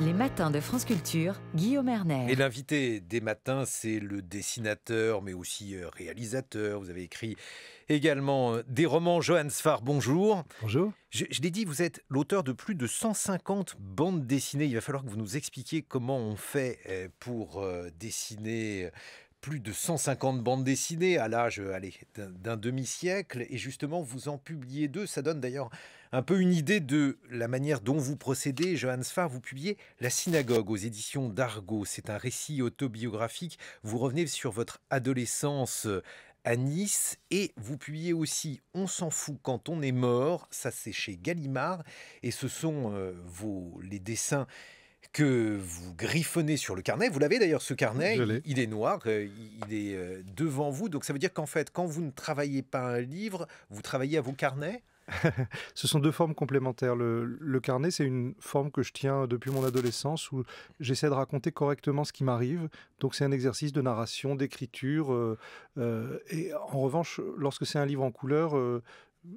Les matins de France Culture, Guillaume Erner. Et l'invité des matins, c'est le dessinateur, mais aussi euh, réalisateur. Vous avez écrit également euh, des romans. Johan Sfar, bonjour. Bonjour. Je, je l'ai dit, vous êtes l'auteur de plus de 150 bandes dessinées. Il va falloir que vous nous expliquiez comment on fait euh, pour dessiner plus de 150 bandes dessinées à l'âge d'un demi-siècle. Et justement, vous en publiez deux. Ça donne d'ailleurs un peu une idée de la manière dont vous procédez. Johannes Farr, vous publiez La synagogue aux éditions d'Argo. C'est un récit autobiographique. Vous revenez sur votre adolescence à Nice et vous publiez aussi On s'en fout quand on est mort. Ça, c'est chez Gallimard. Et ce sont euh, vos, les dessins que vous griffonnez sur le carnet. Vous l'avez d'ailleurs ce carnet, il est noir, euh, il est euh, devant vous. Donc ça veut dire qu'en fait, quand vous ne travaillez pas un livre, vous travaillez à vos carnets Ce sont deux formes complémentaires. Le, carnet, c'est une forme que je tiens depuis mon adolescence où j'essaie de raconter correctement ce qui m'arrive. Donc c'est un exercice de narration, d'écriture. Euh, euh, et en revanche, lorsque c'est un livre en couleur, euh,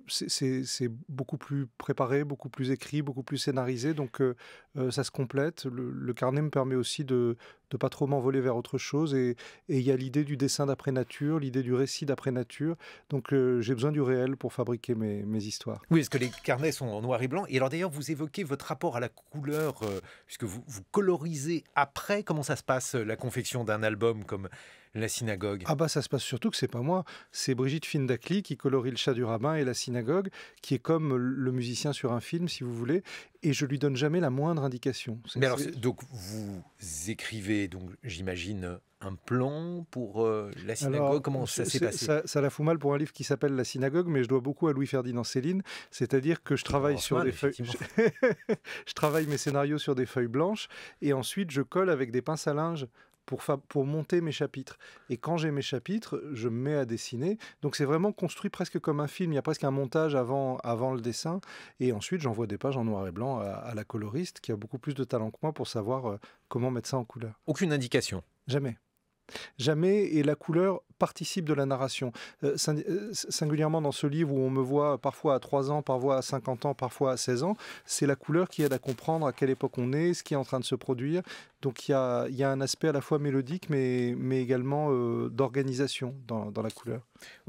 c'est beaucoup plus préparé, beaucoup plus écrit, beaucoup plus scénarisé, donc euh, euh, ça se complète. Le, carnet me permet aussi de ne pas trop m'envoler vers autre chose, et il y a l'idée du dessin d'après nature, l'idée du récit d'après nature, donc euh, j'ai besoin du réel pour fabriquer mes, histoires. Oui, est-ce que les carnets sont en noir et blanc, et alors d'ailleurs vous évoquez votre rapport à la couleur, puisque vous, vous colorisez après, comment ça se passe la confection d'un album comme la synagogue Ah bah ça se passe surtout que c'est pas moi, c'est Brigitte Findakli qui colorie le chat du rabbin et la synagogue, qui est comme le musicien sur un film si vous voulez, et je lui donne jamais la moindre indication. Mais alors donc vous écrivez donc j'imagine un plan pour euh, la synagogue Comment ça s'est passé ça, la fout mal pour un livre qui s'appelle La synagogue, mais je dois beaucoup à Louis-Ferdinand Céline. C'est-à-dire que je travaille sur des feuilles. je travaille mes scénarios sur des feuilles blanches et ensuite je colle avec des pinces à linge pour, monter mes chapitres. Et quand j'ai mes chapitres, je me mets à dessiner. Donc c'est vraiment construit presque comme un film. Il y a presque un montage avant, avant le dessin. Et ensuite, j'envoie des pages en noir et blanc à, à, la coloriste qui a beaucoup plus de talent que moi pour savoir euh, comment mettre ça en couleur. Aucune indication Jamais jamais, et la couleur participe de la narration. Euh, euh, singulièrement dans ce livre où on me voit parfois à 3 ans, parfois à 50 ans, parfois à 16 ans, c'est la couleur qui aide à comprendre à quelle époque on est, ce qui est en train de se produire. Donc il y a, un aspect à la fois mélodique, mais, également euh, d'organisation dans la couleur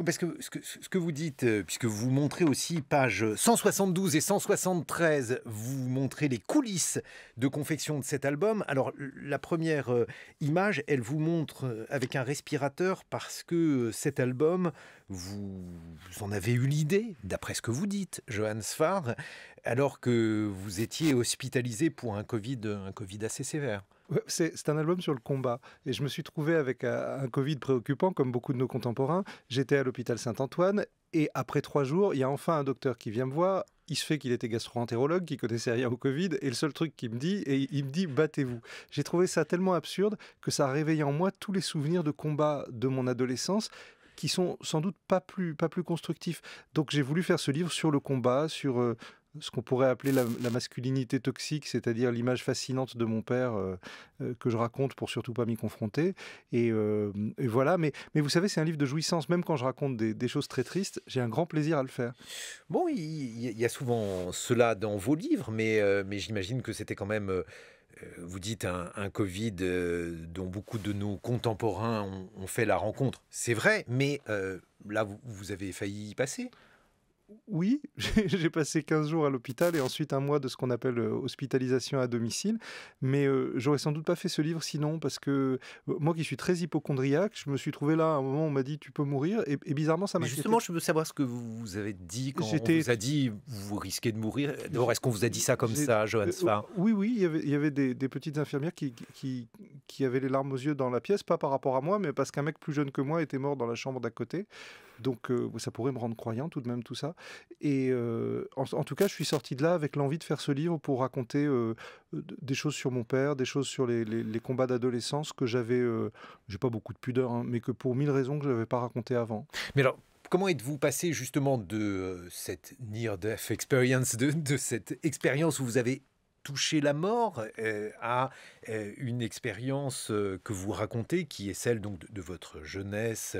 parce que ce, que vous dites, euh, puisque vous montrez aussi pages 172 et 173, vous montrez les coulisses de confection de cet album. Alors la première euh, image, elle vous montre euh, avec un respirateur parce que cet album vous, en avez eu l'idée, d'après ce que vous dites, Johan fard alors que vous étiez hospitalisé pour un Covid, un COVID assez sévère. C'est un album sur le combat. Et je me suis trouvé avec un Covid préoccupant, comme beaucoup de nos contemporains. J'étais à l'hôpital Saint-Antoine. Et après trois jours, il y a enfin un docteur qui vient me voir. Il se fait qu'il était gastro-entérologue, qu'il connaissait rien au Covid. Et le seul truc qu'il me dit, et il me dit battez-vous. J'ai trouvé ça tellement absurde que ça a réveillé en moi tous les souvenirs de combat de mon adolescence qui sont sans doute pas plus, pas plus constructifs. Donc j'ai voulu faire ce livre sur le combat, sur euh, ce qu'on pourrait appeler la, masculinité toxique, c'est-à-dire l'image fascinante de mon père euh, euh, que je raconte pour surtout pas m'y confronter. Et, voilà, mais, mais vous savez, c'est un livre de jouissance. Même quand je raconte des, choses très tristes, j'ai un grand plaisir à le faire. Bon, il y, y, a souvent cela dans vos livres, mais, mais j'imagine que c'était quand même euh, vous dites un, Covid euh, dont beaucoup de nos contemporains ont, fait la rencontre. C'est vrai, mais euh, là, vous, avez failli y passer oui, j'ai passé 15 jours à l'hôpital et ensuite un mois de ce qu'on appelle euh, hospitalisation à domicile. Mais euh, j'aurais sans doute pas fait ce livre sinon, parce que euh, moi qui suis très hypochondriaque, je me suis trouvé là à un moment on m'a dit tu peux mourir. Et, bizarrement, ça m'a. Justement, je veux savoir ce que vous avez dit quand on vous a dit vous risquez de mourir. D'abord, est-ce qu'on vous a dit ça comme ça, Johan Oui, oui, il y avait, des, petites infirmières qui, qui avaient les larmes aux yeux dans la pièce, pas par rapport à moi, mais parce qu'un mec plus jeune que moi était mort dans la chambre d'à côté. Donc euh, ça pourrait me rendre croyant tout de même tout ça. Et euh, en, tout cas, je suis sorti de là avec l'envie de faire ce livre pour raconter euh, des choses sur mon père, des choses sur les, combats d'adolescence que j'avais, j'ai pas beaucoup de pudeur, hein, mais que pour mille raisons que je n'avais pas raconté avant. Mais alors, comment êtes-vous passé justement de cette near-death experience, de, de cette expérience où vous avez toucher la mort euh, à euh, une expérience euh, que vous racontez, qui est celle donc de, votre jeunesse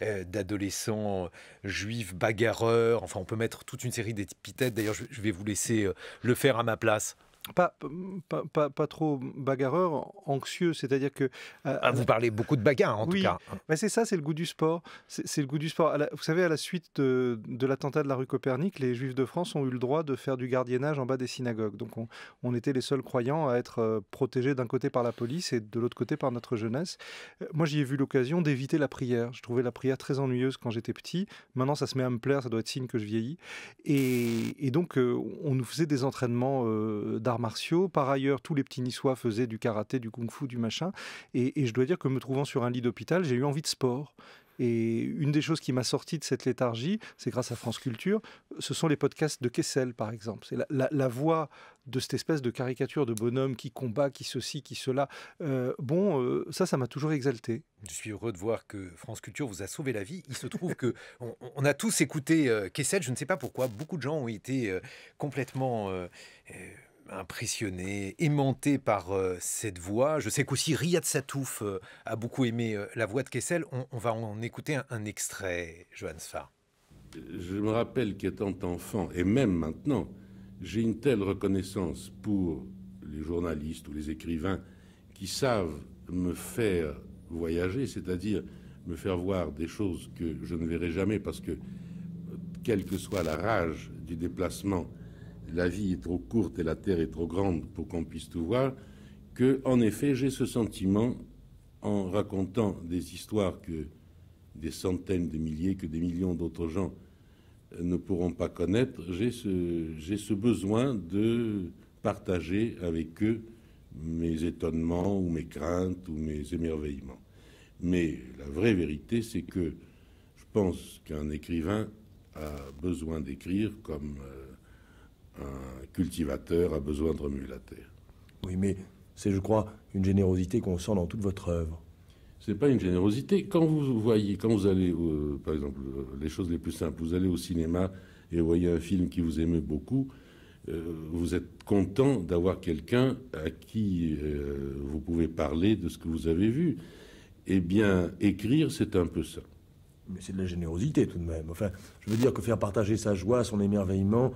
d'adolescent juif bagarreur. Enfin, on peut mettre toute une série d'épithètes. D'ailleurs, je, vais vous laisser le faire à ma place. Mm, pas pas, pas, trop bagarreur, anxieux, c'est-à-dire que... Euh, ah, vous euh, parlez beaucoup de bagarre, en tout cas. Mais bah, c'est ça, c'est le goût du sport. C'est le goût du sport. vous savez, à la suite de, l'attentat de la rue Copernic, les Juifs de France ont eu le droit de faire du gardiennage en bas des synagogues. Donc on, on était les seuls croyants à être euh, protégés d'un côté par la police et de l'autre côté par notre jeunesse. Moi, j'y ai vu l'occasion d'éviter la prière. Je trouvais la prière très ennuyeuse quand j'étais petit. Maintenant, ça se met à me plaire, ça doit être signe que je vieillis. Et, et donc, on nous faisait des entraînements euh, martiaux. Par ailleurs, tous les petits niçois faisaient du karaté, du kung-fu, du machin. Et, je dois dire que me trouvant sur un lit d'hôpital, j'ai eu envie de sport. Et une des choses qui m'a sorti de cette léthargie, c'est grâce à France Culture, ce sont les podcasts de Kessel, par exemple. C'est la, voix de cette espèce de caricature de bonhomme qui combat, qui ceci, qui cela. Euh, bon, euh, ça, ça m'a toujours exalté. Je suis heureux de voir que France Culture vous a sauvé la vie. Il se trouve que on, a tous écouté euh, Kessel. Je ne sais pas pourquoi. Beaucoup de gens ont été complètement impressionné, aimanté par euh, cette voix. Je sais qu'aussi Riyad Satouf euh, a beaucoup aimé euh, la voix de Kessel. On, va en écouter un, extrait, Johannes Farr. Je me rappelle qu'étant enfant, et même maintenant, j'ai une telle reconnaissance pour les journalistes ou les écrivains qui savent me faire voyager, c'est-à-dire me faire voir des choses que je ne verrai jamais parce que, quelle que soit la rage du déplacement, la vie est trop courte et la terre est trop grande pour qu'on puisse tout voir, que, en effet, j'ai ce sentiment, en racontant des histoires que des centaines de milliers, que des millions d'autres gens euh, ne pourront pas connaître, j'ai ce, besoin de partager avec eux mes étonnements ou mes craintes ou mes émerveillements. Mais la vraie vérité, c'est que je pense qu'un écrivain a besoin d'écrire comme... Euh, un cultivateur a besoin de remuer la terre. Oui, mais c'est, je crois, une générosité qu'on sent dans toute votre œuvre. C'est pas une générosité. Quand vous voyez, quand vous allez, euh, par exemple, euh, les choses les plus simples, vous allez au cinéma et vous voyez un film qui vous aime beaucoup, euh, vous êtes content d'avoir quelqu'un à qui vous pouvez parler de ce que vous avez vu. Eh bien, écrire, c'est un peu ça. Mais c'est de la générosité tout de même. Enfin, je veux dire que faire partager sa joie, son émerveillement,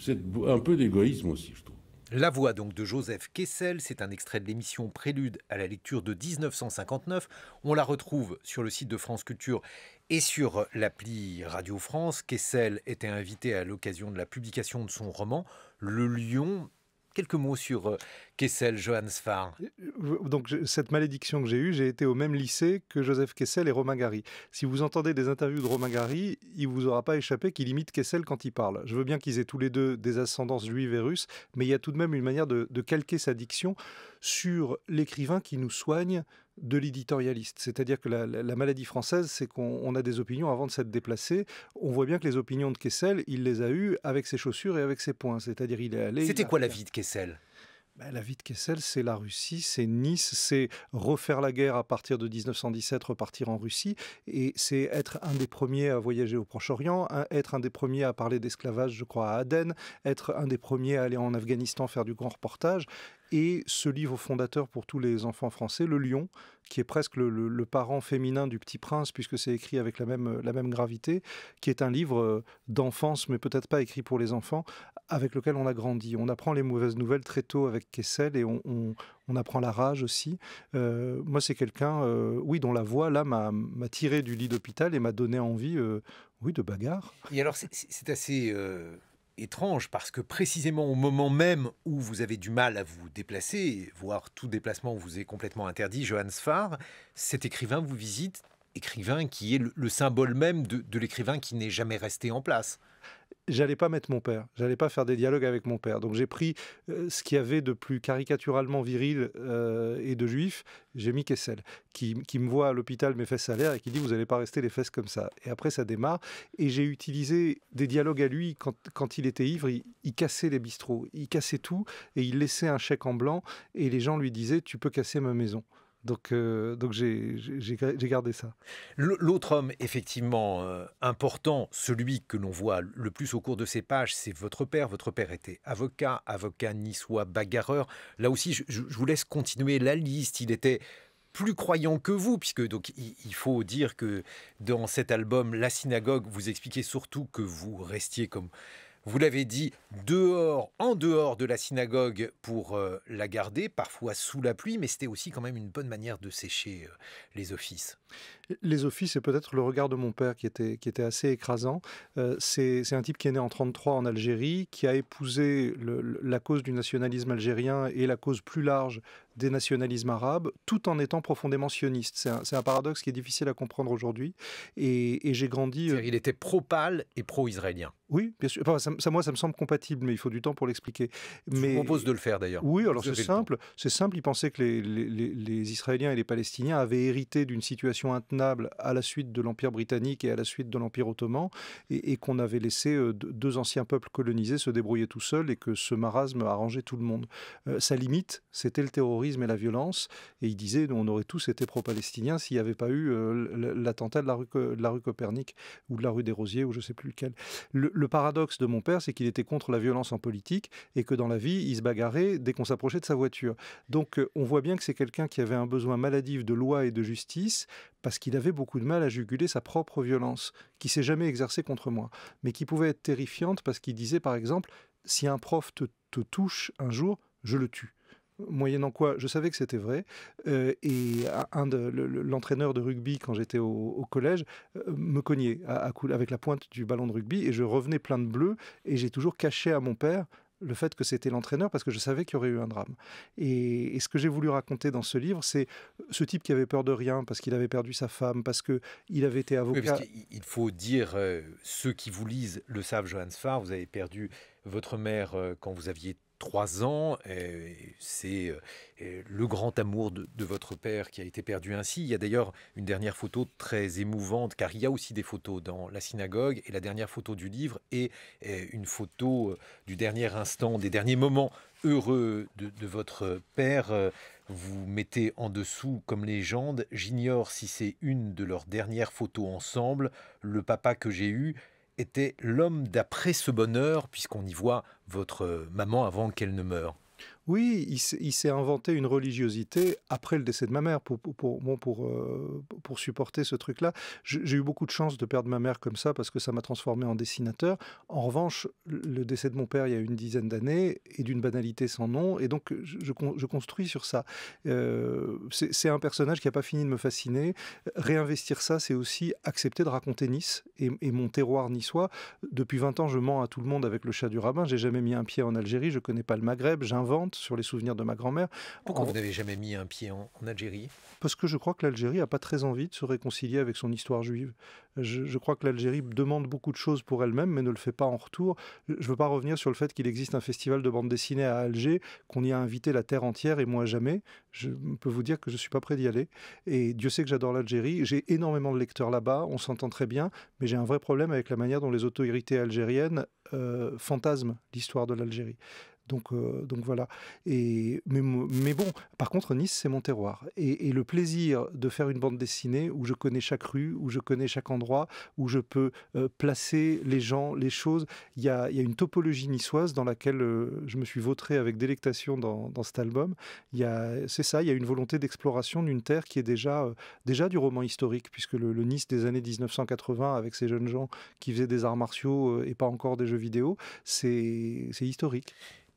c'est un peu d'égoïsme aussi, je trouve. La voix donc de Joseph Kessel, c'est un extrait de l'émission Prélude à la lecture de 1959. On la retrouve sur le site de France Culture et sur l'appli Radio France. Kessel était invité à l'occasion de la publication de son roman Le Lion. Quelques mots sur euh, Kessel, johannes euh, euh, Donc cette malédiction que j'ai eue, j'ai été au même lycée que Joseph Kessel et Romain Gary. Si vous entendez des interviews de Romain Gary, il vous aura pas échappé qu'il imite Kessel quand il parle. Je veux bien qu'ils aient tous les deux des ascendances juives et russes, mais il y a tout de même une manière de, calquer sa diction sur l'écrivain qui nous soigne de l'éditorialiste. C'est-à-dire que la, maladie française, c'est qu'on a des opinions avant de s'être déplacé. On voit bien que les opinions de Kessel, il les a eues avec ses chaussures et avec ses poings. C'est-à-dire il est allé... C'était quoi la vie de Kessel bah, la vie de Kessel, c'est la Russie, c'est Nice, c'est refaire la guerre à partir de 1917, repartir en Russie, et c'est être un des premiers à voyager au Proche-Orient, être un des premiers à parler d'esclavage, je crois, à Aden, être un des premiers à aller en Afghanistan faire du grand reportage et ce livre fondateur pour tous les enfants français, Le Lion, qui est presque le, parent féminin du Petit Prince, puisque c'est écrit avec la même, la même gravité, qui est un livre euh, d'enfance, mais peut-être pas écrit pour les enfants, avec lequel on a grandi. On apprend les mauvaises nouvelles très tôt avec Kessel et on, apprend la rage aussi. Euh, moi, c'est quelqu'un, euh, oui, dont la voix, là, m'a tiré du lit d'hôpital et m'a donné envie, oui, de bagarre. Et alors, c'est assez étrange parce que précisément au moment même où vous avez du mal à vous déplacer, voire tout déplacement vous est complètement interdit, Johannes Farr, cet écrivain vous visite, écrivain qui est le, symbole même de l'écrivain qui n'est jamais resté en place j'allais pas mettre mon père, j'allais pas faire des dialogues avec mon père. Donc j'ai pris euh, ce qu'il y avait de plus caricaturalement viril euh, et de juif, j'ai mis Kessel, qui, me voit à l'hôpital mes fesses à l'air et qui dit vous allez pas rester les fesses comme ça. Et après ça démarre, et j'ai utilisé des dialogues à lui quand, il était ivre, il, cassait les bistrots, il cassait tout, et il laissait un chèque en blanc, et les gens lui disaient tu peux casser ma maison. Donc, euh, donc j'ai gardé ça. L'autre homme, effectivement, euh, important, celui que l'on voit le plus au cours de ces pages, c'est votre père. Votre père était avocat, avocat niçois, bagarreur. Là aussi, je, je vous laisse continuer la liste. Il était plus croyant que vous, puisque donc il faut dire que dans cet album, La Synagogue, vous expliquez surtout que vous restiez comme vous l'avez dit, dehors, en dehors de la synagogue pour euh, la garder, parfois sous la pluie, mais c'était aussi quand même une bonne manière de sécher euh, les offices. Les offices, c'est peut-être le regard de mon père qui était, qui était assez écrasant. Euh, c'est un type qui est né en 1933 en Algérie, qui a épousé la cause du nationalisme algérien et la cause plus large des nationalismes arabes, tout en étant profondément sioniste. C'est un, un, paradoxe qui est difficile à comprendre aujourd'hui. Et, et j'ai grandi. Euh, il était pro pal et pro-israélien. Oui, bien sûr. ça, moi, ça me semble compatible, mais il faut du temps pour l'expliquer. Mais... Je propose de le faire d'ailleurs. Oui, alors c'est simple. C'est simple. Il pensait que les, les, Israéliens et les Palestiniens avaient hérité d'une situation intenable à la suite de l'Empire britannique et à la suite de l'Empire ottoman, et, qu'on avait laissé euh, deux anciens peuples colonisés se débrouiller tout seuls et que ce marasme arrangeait tout le monde. Euh, sa limite, c'était le terrorisme et la violence, et il disait on aurait tous été pro-palestiniens s'il n'y avait pas eu euh, l'attentat de, la la rue Copernic ou de la rue des Rosiers ou je ne sais plus lequel. Le, le paradoxe de mon père, c'est qu'il était contre la violence en politique et que dans la vie, il se bagarrait dès qu'on s'approchait de sa voiture. Donc on voit bien que c'est quelqu'un qui avait un besoin maladif de loi et de justice parce qu'il avait beaucoup de mal à juguler sa propre violence, qui s'est jamais exercée contre moi, mais qui pouvait être terrifiante parce qu'il disait par exemple, si un prof te, touche un jour, je le tue moyennant quoi je savais que c'était vrai. Euh, et un de, l'entraîneur de rugby, quand j'étais au, collège, euh, me cognait à, avec la pointe du ballon de rugby et je revenais plein de bleu et j'ai toujours caché à mon père le fait que c'était l'entraîneur parce que je savais qu'il y aurait eu un drame. Et, ce que j'ai voulu raconter dans ce livre, c'est ce type qui avait peur de rien parce qu'il avait perdu sa femme, parce qu'il avait été avocat. il faut dire, euh, ceux qui vous lisent le savent, Johannes Farr, vous avez perdu votre mère euh, quand vous aviez trois ans. C'est euh, le grand amour de, votre père qui a été perdu ainsi. Il y a d'ailleurs une dernière photo très émouvante, car il y a aussi des photos dans la synagogue. Et la dernière photo du livre est une photo euh, du dernier instant, des derniers moments heureux de, de votre père. Vous mettez en dessous comme légende, j'ignore si c'est une de leurs dernières photos ensemble, le papa que j'ai eu, était l'homme d'après ce bonheur, puisqu'on y voit votre euh, maman avant qu'elle ne meure oui, il s'est inventé une religiosité après le décès de ma mère pour, pour, pour, euh, pour supporter ce truc-là. J'ai eu beaucoup de chance de perdre ma mère comme ça parce que ça m'a transformé en dessinateur. En revanche, le décès de mon père il y a une dizaine d'années est d'une banalité sans nom et donc je, construis sur ça. Euh, c'est un personnage qui n'a pas fini de me fasciner. Réinvestir ça, c'est aussi accepter de raconter Nice et, mon terroir niçois. Depuis 20 ans, je mens à tout le monde avec le chat du rabbin. J'ai jamais mis un pied en Algérie, je connais pas le Maghreb, j'invente sur les souvenirs de ma grand-mère. Pourquoi vous n'avez jamais mis un pied en, Algérie Parce que je crois que l'Algérie n'a pas très envie de se réconcilier avec son histoire juive. Je, crois que l'Algérie demande beaucoup de choses pour elle-même, mais ne le fait pas en retour. Je ne veux pas revenir sur le fait qu'il existe un festival de bande dessinée à Alger, qu'on y a invité la terre entière et moi jamais. Je peux vous dire que je ne suis pas prêt d'y aller. Et Dieu sait que j'adore l'Algérie. J'ai énormément de lecteurs là-bas, on s'entend très bien, mais j'ai un vrai problème avec la manière dont les autorités algériennes euh, fantasment l'histoire de l'Algérie. Euh, donc, voilà. Et, mais, bon, par contre, Nice, c'est mon terroir. Et, le plaisir de faire une bande dessinée où je connais chaque rue, où je connais chaque endroit, où je peux euh, placer les gens, les choses. Il y a, une topologie niçoise dans laquelle euh, je me suis vautré avec délectation dans, cet album. C'est ça, il y a une volonté d'exploration d'une terre qui est déjà, du roman historique, puisque le, le, Nice des années 1980, avec ces jeunes gens qui faisaient des arts martiaux et pas encore des jeux vidéo, c'est historique.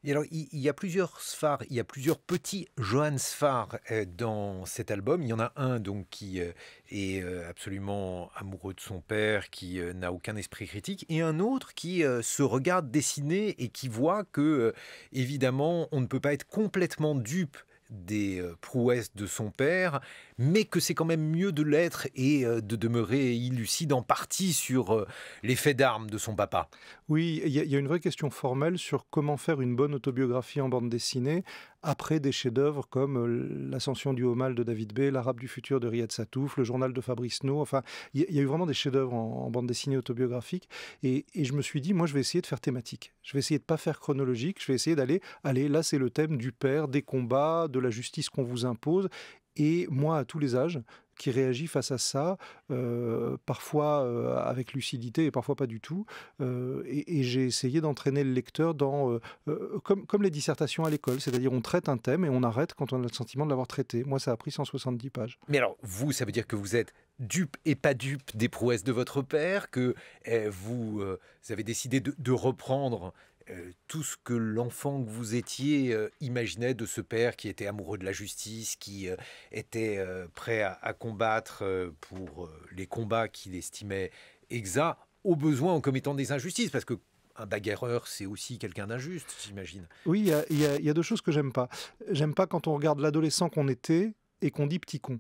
Et alors, il, y a plusieurs sphars, il y a plusieurs petits Johan Sfar euh, dans cet album. Il y en a un donc qui euh, est euh, absolument amoureux de son père, qui n'a aucun esprit critique, et un autre qui se regarde dessiner et qui voit que, évidemment, on ne peut pas être complètement dupe des euh, prouesses de son père, mais que c'est quand même mieux de l'être et euh, de demeurer illucide en partie sur euh, les faits d'armes de son papa. Oui, il y, a une vraie question formelle sur comment faire une bonne autobiographie en bande dessinée, après des chefs-d'œuvre comme euh, L'Ascension du Homal de David B, L'Arabe du futur de Riyad Satouf, Le journal de Fabrice No. Enfin, il y, a eu vraiment des chefs-d'œuvre en, bande dessinée autobiographique. Et, je me suis dit, moi, je vais essayer de faire thématique. Je vais essayer de pas faire chronologique. Je vais essayer d'aller, allez, là, c'est le thème du père, des combats, de la justice qu'on vous impose. Et moi, à tous les âges, qui réagit face à ça, parfois avec lucidité et parfois pas du tout. et, j'ai essayé d'entraîner le lecteur dans, comme, comme les dissertations à l'école, c'est-à-dire on traite un thème et on arrête quand on a le sentiment de l'avoir traité. Moi, ça a pris 170 pages. Mais alors, vous, ça veut dire que vous êtes dupe et pas dupe des prouesses de votre père, que eh, vous, avez décidé de reprendre euh, tout ce que l'enfant que vous étiez euh, imaginait de ce père qui était amoureux de la justice, qui euh, était prêt à, combattre pour les combats qu'il estimait exacts, au besoin en commettant des injustices, parce que un bagarreur, c'est aussi quelqu'un d'injuste, j'imagine. Oui, il y, y, a deux choses que j'aime pas. J'aime pas quand on regarde l'adolescent qu'on était et qu'on dit petit con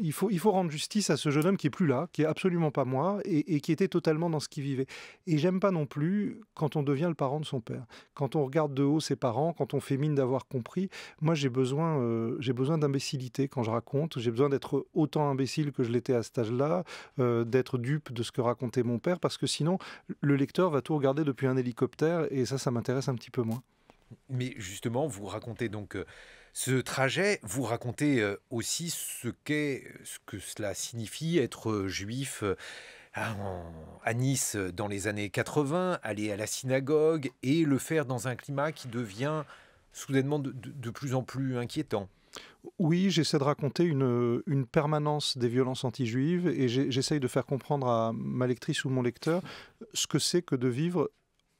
il faut, il faut rendre justice à ce jeune homme qui est plus là, qui est absolument pas moi, et, qui était totalement dans ce qu'il vivait. Et j'aime pas non plus quand on devient le parent de son père, quand on regarde de haut ses parents, quand on fait mine d'avoir compris. Moi, j'ai besoin, euh, j'ai besoin d'imbécilité quand je raconte. J'ai besoin d'être autant imbécile que je l'étais à cet âge-là, euh, d'être dupe de ce que racontait mon père, parce que sinon, le lecteur va tout regarder depuis un hélicoptère, et ça, ça m'intéresse un petit peu moins. Mais justement, vous racontez donc. Euh, ce trajet, vous racontez euh, aussi ce qu'est, ce que cela signifie être euh, juif euh, à Nice dans les années 80, aller à la synagogue et le faire dans un climat qui devient soudainement de, plus en plus inquiétant. Oui, j'essaie de raconter une, une, permanence des violences anti-juives et j'essaie de faire comprendre à ma lectrice ou mon lecteur ce que c'est que de vivre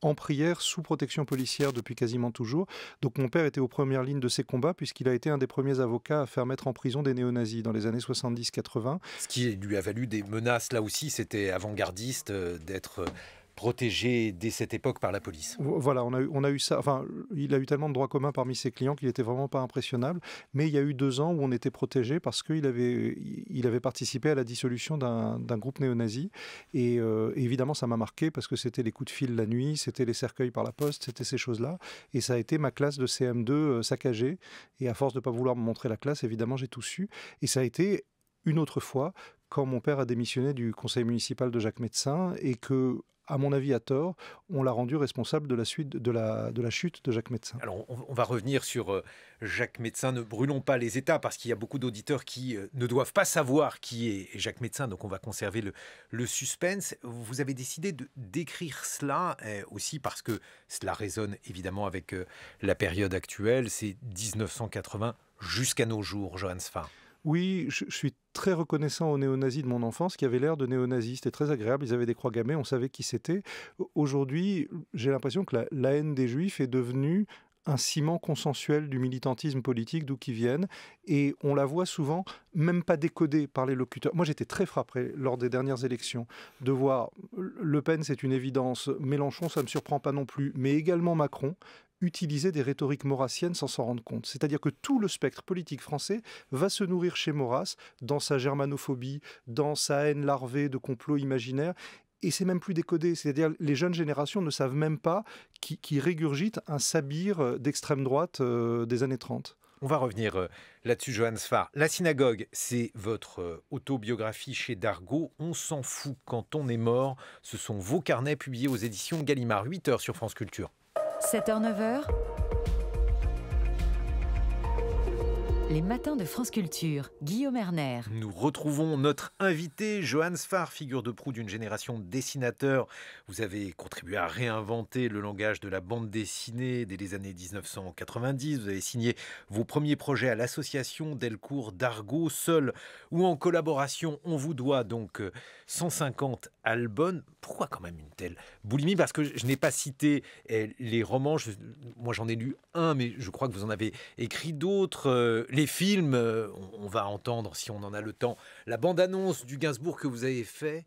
en prière sous protection policière depuis quasiment toujours. Donc mon père était aux premières lignes de ces combats puisqu'il a été un des premiers avocats à faire mettre en prison des néo-nazis dans les années 70-80. Ce qui lui a valu des menaces, là aussi, c'était avant-gardiste euh, d'être euh, protégé dès cette époque par la police. Voilà, on a, eu, on a eu ça. Enfin, il a eu tellement de droits communs parmi ses clients qu'il n'était vraiment pas impressionnable. Mais il y a eu deux ans où on était protégé parce qu'il avait, il avait participé à la dissolution d'un groupe néo-nazi. Euh, et évidemment, ça m'a marqué parce que c'était les coups de fil la nuit, c'était les cercueils par la poste, c'était ces choses-là. Et ça a été ma classe de CM2 euh, saccagée. Et à force de ne pas vouloir me montrer la classe, évidemment, j'ai tout su. Et ça a été une autre fois quand mon père a démissionné du conseil municipal de Jacques Médecin et que à mon avis à tort, on l'a rendu responsable de la suite de la, de la chute de Jacques Médecin. Alors on, va revenir sur euh, Jacques Médecin, ne brûlons pas les états parce qu'il y a beaucoup d'auditeurs qui euh, ne doivent pas savoir qui est Jacques Médecin, donc on va conserver le, suspense. Vous avez décidé de décrire cela euh, aussi parce que cela résonne évidemment avec la période actuelle, c'est 1980 jusqu'à nos jours, Johannes Farr. Oui, je, suis très reconnaissant aux néo-nazis de mon enfance qui avaient l'air de néo-nazis. C'était très agréable. Ils avaient des croix gammées, on savait qui c'était. Aujourd'hui, j'ai l'impression que la, la haine des juifs est devenue un ciment consensuel du militantisme politique d'où qu'ils viennent. Et on la voit souvent même pas décodée par les locuteurs. Moi, j'étais très frappé lors des dernières élections de voir Le Pen, c'est une évidence, Mélenchon, ça ne me surprend pas non plus, mais également Macron, utiliser des rhétoriques maurassiennes sans s'en rendre compte. C'est-à-dire que tout le spectre politique français va se nourrir chez Maurras dans sa germanophobie, dans sa haine larvée de complots imaginaires et c'est même plus décodé. C'est-à-dire les jeunes générations ne savent même pas qui, qui régurgite un sabir euh, d'extrême droite euh, des années 30. On va revenir euh, là-dessus, Johannes La synagogue, c'est votre autobiographie chez Dargaud. On s'en fout quand on est mort. Ce sont vos carnets publiés aux éditions Gallimard, 8 heures sur France Culture. 7h, 9h. Les matins de France Culture, Guillaume Erner. Nous retrouvons notre invité, Johannes Sfar, figure de proue d'une génération de dessinateurs. Vous avez contribué à réinventer le langage de la bande dessinée dès les années 1990. Vous avez signé vos premiers projets à l'association Delcourt d'Argot. seul ou en collaboration. On vous doit donc 150 euh, Albon. Pourquoi quand même une telle boulimie Parce que je n'ai pas cité eh, les romans, moi j'en ai lu un, mais je crois que vous en avez écrit d'autres. Euh, les films, euh, on, on va entendre si on en a le temps. La bande-annonce du Gainsbourg que vous avez fait.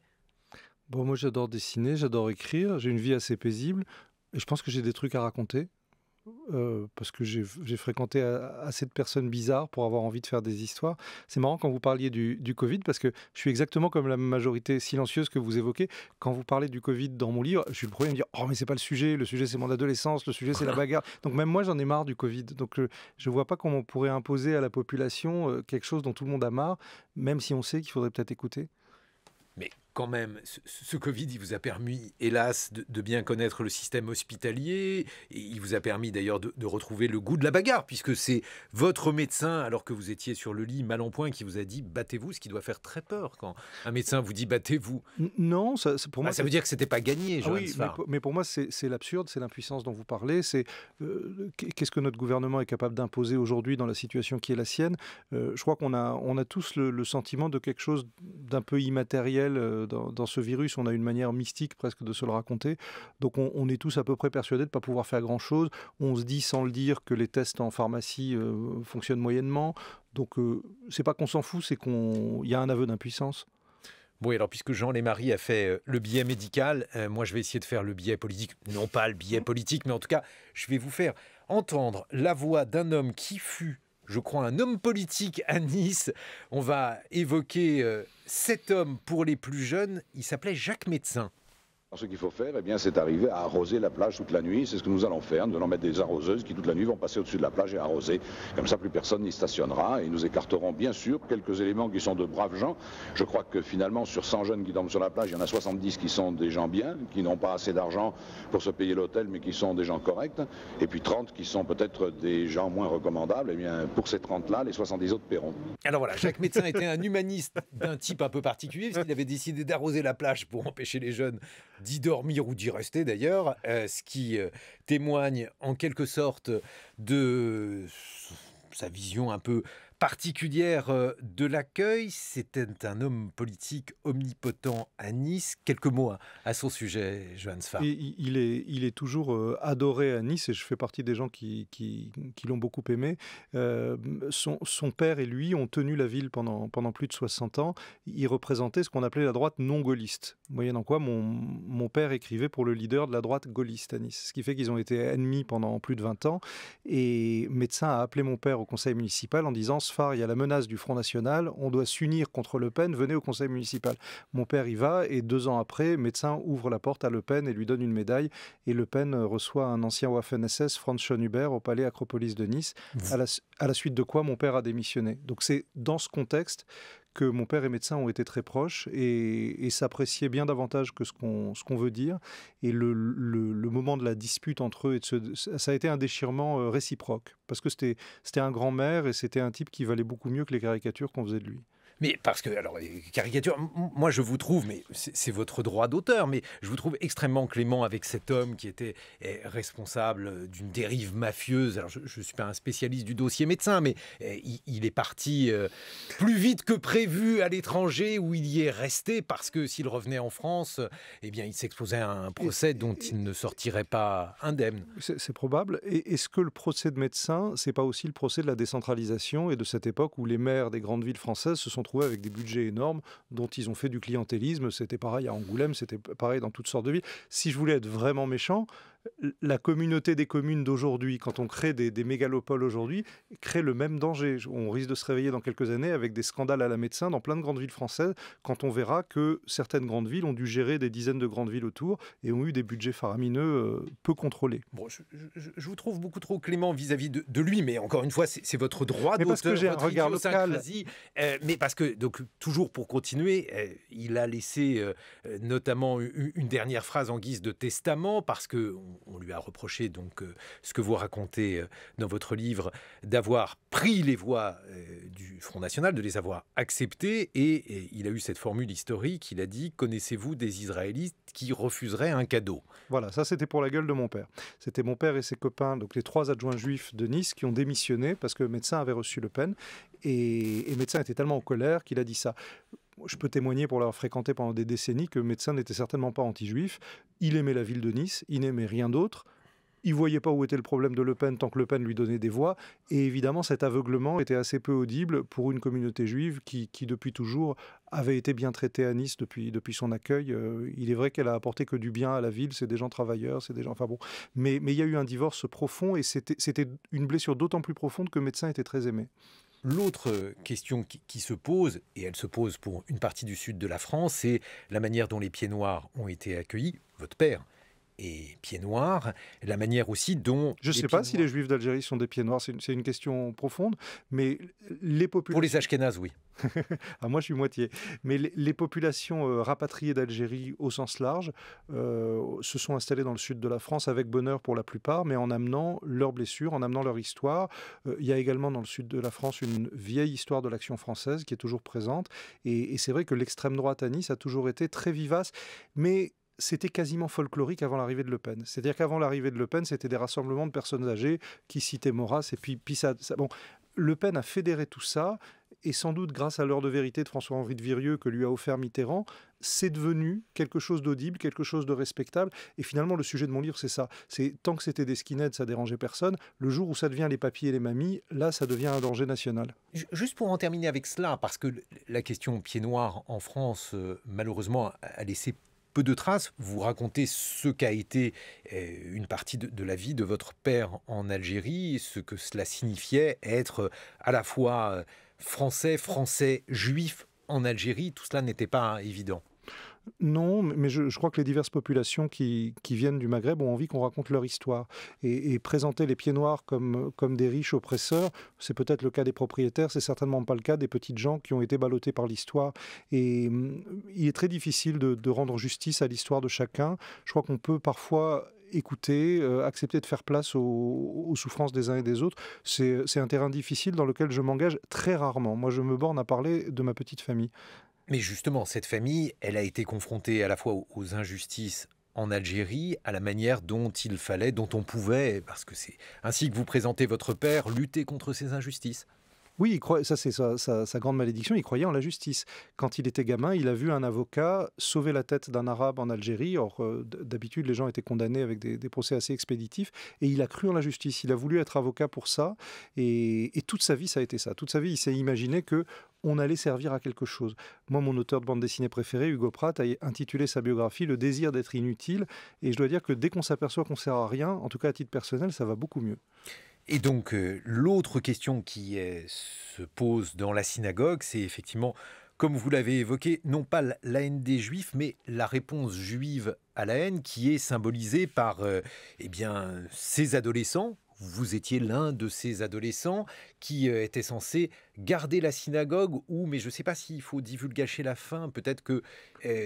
Bon, moi j'adore dessiner, j'adore écrire, j'ai une vie assez paisible. Et je pense que j'ai des trucs à raconter. Euh, parce que j'ai fréquenté assez de personnes bizarres pour avoir envie de faire des histoires. C'est marrant quand vous parliez du, Covid, parce que je suis exactement comme la majorité silencieuse que vous évoquez. Quand vous parlez du Covid dans mon livre, je suis le premier à me dire Oh, mais c'est pas le sujet, le sujet c'est mon adolescence, le sujet c'est la bagarre. Donc même moi j'en ai marre du Covid. Donc je je vois pas comment on pourrait imposer à la population quelque chose dont tout le monde a marre, même si on sait qu'il faudrait peut-être écouter quand même, ce, Covid, il vous a permis, hélas, de, bien connaître le système hospitalier. Et il vous a permis d'ailleurs de, retrouver le goût de la bagarre, puisque c'est votre médecin, alors que vous étiez sur le lit mal en point, qui vous a dit battez-vous, ce qui doit faire très peur quand un médecin vous dit battez-vous. Non, ça, pour ah, moi. ça veut dire que c'était pas gagné. Ah oui, mais pour, moi, c'est l'absurde, c'est l'impuissance dont vous parlez. C'est euh, qu'est-ce que notre gouvernement est capable d'imposer aujourd'hui dans la situation qui est la sienne. Euh, je crois qu'on a, on a tous le, sentiment de quelque chose d'un peu immatériel. Euh, dans, ce virus, on a une manière mystique presque de se le raconter. Donc on, est tous à peu près persuadés de ne pas pouvoir faire grand-chose. On se dit sans le dire que les tests en pharmacie euh, fonctionnent moyennement. Donc ce euh, c'est pas qu'on s'en fout, c'est qu'on y a un aveu d'impuissance. Bon, alors, puisque Jean Lémarie a fait euh, le billet médical, moi, je vais essayer de faire le billet politique. Non pas le billet politique, mais en tout cas, je vais vous faire entendre la voix d'un homme qui fut, je crois, un homme politique à Nice. On va évoquer cet homme, pour les plus jeunes, il s'appelait Jacques Médecin. Ce qu'il faut faire, eh bien, c'est arriver à arroser la plage toute la nuit. C'est ce que nous allons faire. Nous allons mettre des arroseuses qui, toute la nuit, vont passer au-dessus de la plage et arroser. Comme ça, plus personne n'y stationnera. Et nous écarterons, bien sûr, quelques éléments qui sont de braves gens. Je crois que, finalement, sur 100 jeunes qui dorment sur la plage, il y en a 70 qui sont des gens bien, qui n'ont pas assez d'argent pour se payer l'hôtel, mais qui sont des gens corrects. Et puis 30 qui sont peut-être des gens moins recommandables. Eh bien, pour ces 30-là, les 70 autres paieront. Alors voilà, chaque Médecin était un humaniste d'un type un peu particulier, puisqu'il avait décidé d'arroser la plage pour empêcher les jeunes d'y dormir ou d'y rester d'ailleurs, euh, ce qui euh, témoigne en quelque sorte de sa vision un peu particulière euh, de l'accueil. C'était un homme politique omnipotent à Nice. Quelques mots à son sujet, Johannes Et Il est, il est toujours euh, adoré à Nice et je fais partie des gens qui, l'ont beaucoup aimé. Euh, son, père et lui ont tenu la ville pendant, pendant plus de 60 ans. Ils représentaient ce qu'on appelait la droite non gaulliste. Moyennant quoi, mon, mon père écrivait pour le leader de la droite gaulliste à Nice. Ce qui fait qu'ils ont été ennemis pendant plus de 20 ans. Et médecin a appelé mon père au conseil municipal en disant il y a la menace du Front National, on doit s'unir contre Le Pen, venez au conseil municipal. Mon père y va et deux ans après, médecin ouvre la porte à Le Pen et lui donne une médaille. Et Le Pen reçoit un ancien Waffen-SS, Franz Schönhuber, au palais Acropolis de Nice, mmh. à la, à la suite de quoi mon père a démissionné. Donc c'est dans ce contexte que mon père et médecin ont été très proches et, s'appréciaient bien davantage que ce qu'on veut dire. Et le, moment de la dispute entre eux, et ça a été un déchirement euh, réciproque. Parce que c'était un grand-mère et c'était un type qui valait beaucoup mieux que les caricatures qu'on faisait de lui. Mais parce que, alors, caricature, moi je vous trouve, mais c'est votre droit d'auteur, mais je vous trouve extrêmement clément avec cet homme qui était eh, responsable d'une dérive mafieuse. Alors, je ne suis pas un spécialiste du dossier médecin, mais eh, il, est parti euh, plus vite que prévu à l'étranger où il y est resté parce que s'il revenait en France, eh bien, il s'exposait à un procès dont il ne sortirait pas indemne. C'est probable. Et est-ce que le procès de médecin, c'est pas aussi le procès de la décentralisation et de cette époque où les maires des grandes villes françaises se sont avec des budgets énormes dont ils ont fait du clientélisme. C'était pareil à Angoulême, c'était pareil dans toutes sortes de villes. Si je voulais être vraiment méchant, la communauté des communes d'aujourd'hui, quand on crée des, mégalopoles aujourd'hui, crée le même danger. On risque de se réveiller dans quelques années avec des scandales à la médecin dans plein de grandes villes françaises, quand on verra que certaines grandes villes ont dû gérer des dizaines de grandes villes autour et ont eu des budgets faramineux euh, peu contrôlés. Bon, je, vous trouve beaucoup trop clément vis-à-vis de, lui, mais encore une fois, c'est votre droit d'auteur, parce que j'ai regard local. Euh, mais parce que, donc, toujours pour continuer, euh, il a laissé notamment une dernière phrase en guise de testament, parce que on lui a reproché donc euh, ce que vous racontez euh, dans votre livre, d'avoir pris les voix euh, du Front National, de les avoir acceptées, et, il a eu cette formule historique, il a dit, connaissez-vous des Israélites qui refuseraient un cadeau Voilà, ça c'était pour la gueule de mon père. C'était mon père et ses copains, donc les trois adjoints juifs de Nice, qui ont démissionné parce que le Médecin avait reçu Le Pen, et, et Médecin était tellement en colère qu'il a dit ça je peux témoigner pour l'avoir fréquenté pendant des décennies que médecin n'était certainement pas anti-juif. Il aimait la ville de Nice, il n'aimait rien d'autre. Il voyait pas où était le problème de Le Pen tant que Le Pen lui donnait des voix. Et évidemment, cet aveuglement était assez peu audible pour une communauté juive qui, depuis toujours, avait été bien traitée à Nice depuis, son accueil. Euh, il est vrai qu'elle a apporté que du bien à la ville. C'est des gens travailleurs, c'est des gens. Enfin mais il y a eu un divorce profond et c'était une blessure d'autant plus profonde que médecin était très aimé. L'autre question qui, se pose, et elle se pose pour une partie du sud de la France, c'est la manière dont les pieds noirs ont été accueillis. Votre père, et pieds noirs, la manière aussi dont... Je ne sais pas si les juifs d'Algérie sont des pieds noirs, c'est une, question profonde, mais les populations... Pour les Ashkénazes, oui. ah, moi, je suis moitié. Mais les, populations euh, rapatriées d'Algérie au sens large euh, se sont installées dans le sud de la France avec bonheur pour la plupart, mais en amenant leurs blessures, en amenant leur histoire. Euh, il y a également dans le sud de la France une vieille histoire de l'action française qui est toujours présente. Et, et c'est vrai que l'extrême droite à Nice a toujours été très vivace, mais c'était quasiment folklorique avant l'arrivée de Le Pen. C'est-à-dire qu'avant l'arrivée de Le Pen, c'était des rassemblements de personnes âgées qui citaient Maurras. Et puis, puis bon, Le Pen a fédéré tout ça. Et sans doute, grâce à l'heure de vérité de François-Henri de Virieux que lui a offert Mitterrand, c'est devenu quelque chose d'audible, quelque chose de respectable. Et finalement, le sujet de mon livre, c'est ça. C'est tant que c'était des skinheads, ça dérangeait personne. Le jour où ça devient les papiers et les mamies, là, ça devient un danger national. Juste pour en terminer avec cela, parce que la question pied noir en France, euh, malheureusement, a laissé de traces. Vous racontez ce qu'a été euh, une partie de, la vie de votre père en Algérie, ce que cela signifiait être à la fois euh, français, français, juif en Algérie. Tout cela n'était pas hein, évident. Non, mais je, crois que les diverses populations qui, viennent du Maghreb ont envie qu'on raconte leur histoire. Et, présenter les pieds noirs comme, des riches oppresseurs, c'est peut-être le cas des propriétaires, c'est certainement pas le cas des petites gens qui ont été ballottés par l'histoire. Et mm, il est très difficile de, rendre justice à l'histoire de chacun. Je crois qu'on peut parfois écouter, euh, accepter de faire place aux, souffrances des uns et des autres. C'est un terrain difficile dans lequel je m'engage très rarement. Moi, je me borne à parler de ma petite famille. Mais justement, cette famille, elle a été confrontée à la fois aux injustices en Algérie, à la manière dont il fallait, dont on pouvait, parce que c'est ainsi que vous présentez votre père, lutter contre ces injustices. Oui, ça c'est sa, grande malédiction, il croyait en la justice. Quand il était gamin, il a vu un avocat sauver la tête d'un arabe en Algérie. Or, euh, d'habitude, les gens étaient condamnés avec des, procès assez expéditifs, et il a cru en la justice. Il a voulu être avocat pour ça, et, et toute sa vie, ça a été ça. Toute sa vie, il s'est imaginé que on allait servir à quelque chose. Moi, mon auteur de bande dessinée préféré, Hugo Pratt, a intitulé sa biographie Le désir d'être inutile. Et je dois dire que dès qu'on s'aperçoit qu'on sert à rien, en tout cas à titre personnel, ça va beaucoup mieux. Et donc euh, l'autre question qui euh, se pose dans la synagogue, c'est effectivement, comme vous l'avez évoqué, non pas la haine des juifs, mais la réponse juive à la haine qui est symbolisée par euh, eh bien, ces adolescents. Vous étiez l'un de ces adolescents qui était censé garder la synagogue ou, mais je ne sais pas s'il faut divulgacher la fin, peut-être que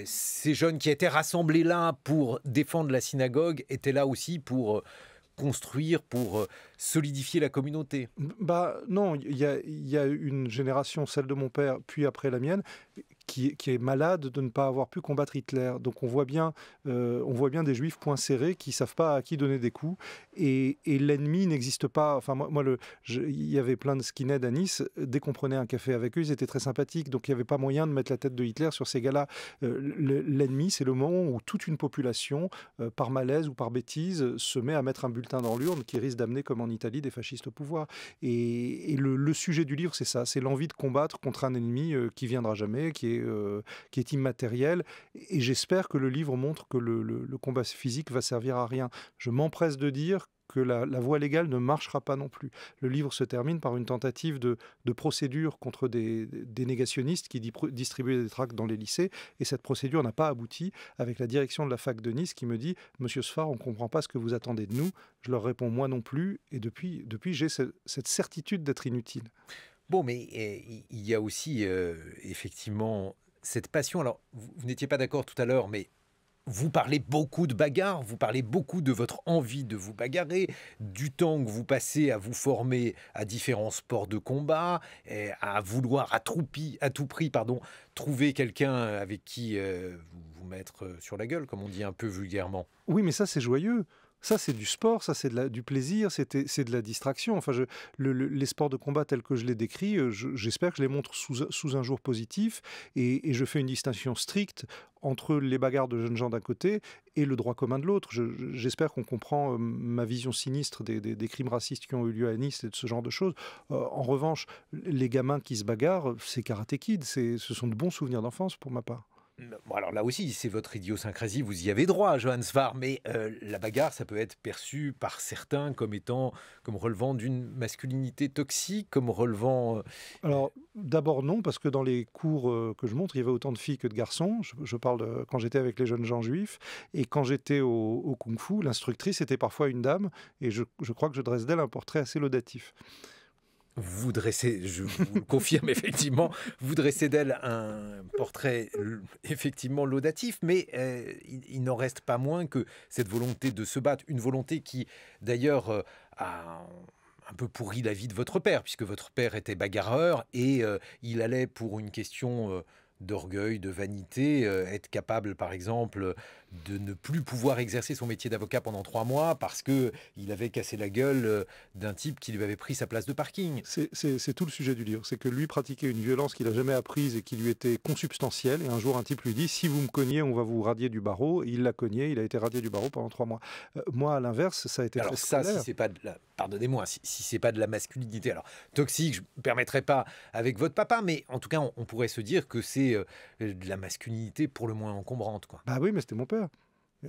ces jeunes qui étaient rassemblés là pour défendre la synagogue étaient là aussi pour construire, pour euh, solidifier la communauté Bah non, il y y a, une génération, celle de mon père, puis après la mienne, qui, est malade de ne pas avoir pu combattre Hitler. Donc on voit bien, euh, on voit bien des juifs point serrés qui savent pas à qui donner des coups. Et, l'ennemi n'existe pas. Enfin, moi, moi le, il y avait plein de skinheads à Nice. Dès qu'on prenait un café avec eux, ils étaient très sympathiques. Donc il n'y avait pas moyen de mettre la tête de Hitler sur ces gars-là. Euh, l'ennemi, c'est le moment où toute une population, euh, par malaise ou par bêtise, se met à mettre un bulletin dans l'urne qui risque d'amener, comme en Italie, des fascistes au pouvoir. Et, le, le, sujet du livre, c'est ça. C'est l'envie de combattre contre un ennemi qui viendra jamais, qui est euh, qui est immatériel. Et j'espère que le livre montre que le, combat physique va servir à rien. Je m'empresse de dire que la, voie légale ne marchera pas non plus. Le livre se termine par une tentative de, procédure contre des, négationnistes qui distribuaient des tracts dans les lycées, et cette procédure n'a pas abouti avec la direction de la fac de Nice qui me dit « Monsieur Sfar, on ne comprend pas ce que vous attendez de nous ». Je leur réponds « Moi non plus », et depuis, depuis j'ai cette certitude d'être inutile. Bon, mais eh, il y a aussi euh, effectivement cette passion. Alors, vous, n'étiez pas d'accord tout à l'heure, mais vous parlez beaucoup de bagarres, vous parlez beaucoup de votre envie de vous bagarrer, du temps que vous passez à vous former à différents sports de combat, eh, à vouloir à, à tout prix pardon, trouver quelqu'un avec qui euh, vous mettre euh, sur la gueule, comme on dit un peu vulgairement. Oui, mais ça c'est joyeux. Ça, c'est du sport, ça, c'est du plaisir, c'est de la distraction. Enfin, je, les sports de combat tels que je les décris, euh, j'espère que je les montre sous, un jour positif et, je fais une distinction stricte entre les bagarres de jeunes gens d'un côté et le droit commun de l'autre. J'espère qu'on comprend euh, ma vision sinistre des, crimes racistes qui ont eu lieu à Nice et de ce genre de choses. Euh, en revanche, les gamins qui se bagarrent, c'est karaté Kid, ce sont de bons souvenirs d'enfance pour ma part. Bon, alors là aussi, c'est votre idiosyncrasie, vous y avez droit, Johannes Svar, mais euh, la bagarre, ça peut être perçu par certains comme étant, comme relevant d'une masculinité toxique, comme relevant. Euh, alors d'abord non, parce que dans les cours euh, que je montre, il y avait autant de filles que de garçons. Je, parle quand j'étais avec les jeunes gens juifs et quand j'étais au, kung-fu, l'instructrice était parfois une dame et je, je crois que je dresse d'elle un portrait assez laudatif vous dressez, je vous confirme effectivement, vous dressez d'elle un portrait euh, effectivement laudatif, mais euh, il, n'en reste pas moins que cette volonté de se battre, une volonté qui d'ailleurs euh, a un peu pourri la vie de votre père, puisque votre père était bagarreur et il allait pour une question d'orgueil, de vanité, être capable par exemple de ne plus pouvoir exercer son métier d'avocat pendant trois mois parce que il avait cassé la gueule euh, d'un type qui lui avait pris sa place de parking. C'est tout le sujet du livre, c'est que lui pratiquait une violence qu'il n'a jamais apprise et qui lui était consubstantielle. Et un jour, un type lui dit si vous me cognez, on va vous radier du barreau. il l'a cogné, il a été radié du barreau pendant trois mois. Euh, moi, à l'inverse, ça a été. Alors ça, si c'est pas de la, pardonnez-moi, si, si c'est pas de la masculinité. Alors toxique, je ne permettrai pas avec votre papa, mais en tout cas, on, pourrait se dire que c'est euh, de la masculinité pour le moins encombrante, quoi. Bah oui, mais c'était mon